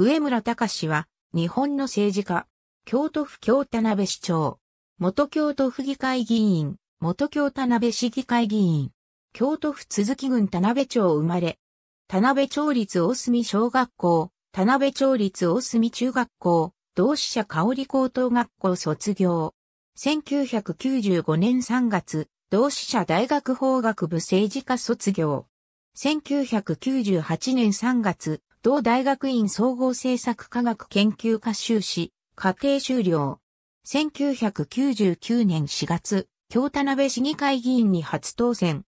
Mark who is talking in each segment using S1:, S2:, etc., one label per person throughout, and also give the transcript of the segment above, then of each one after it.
S1: 上村隆は、日本の政治家、京都府京田辺市長、
S2: 元京都府議会議員、元京田辺市議会議員、京都府鈴木郡田辺町生まれ、田辺町立大隅小学校、田辺町立大隅中学校、同志社香織高等学校卒業。1995年3月、同志社大学法学部政治科卒業。1998年3月、同大学院総合政策科学研究科修士、課程修了。1999年4月、京田辺市議会議員に初当選。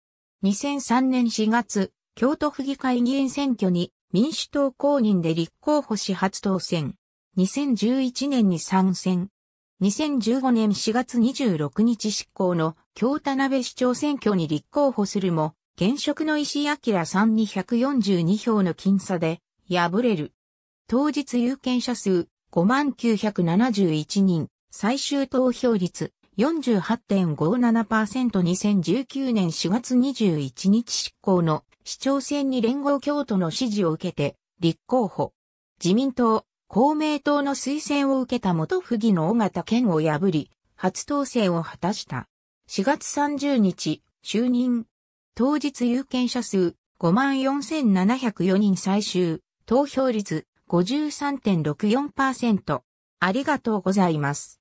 S2: 2003年4月、京都府議会議員選挙に民主党公認で立候補し初当選。2011年に参戦。2015年4月26日執行の京田辺市長選挙に立候補するも、現職の石井明さんに142票の僅差で敗れる。当日有権者数5971人、最終投票率 48.57%2019 年4月21日執行の市長選に連合京都の支持を受けて立候補。自民党、公明党の推薦を受けた元府議の尾形健を破り、初当選を果たした。4月30日、就任。当日有権者数54,704人最終。投票率
S1: 53.64%。ありがとうございます。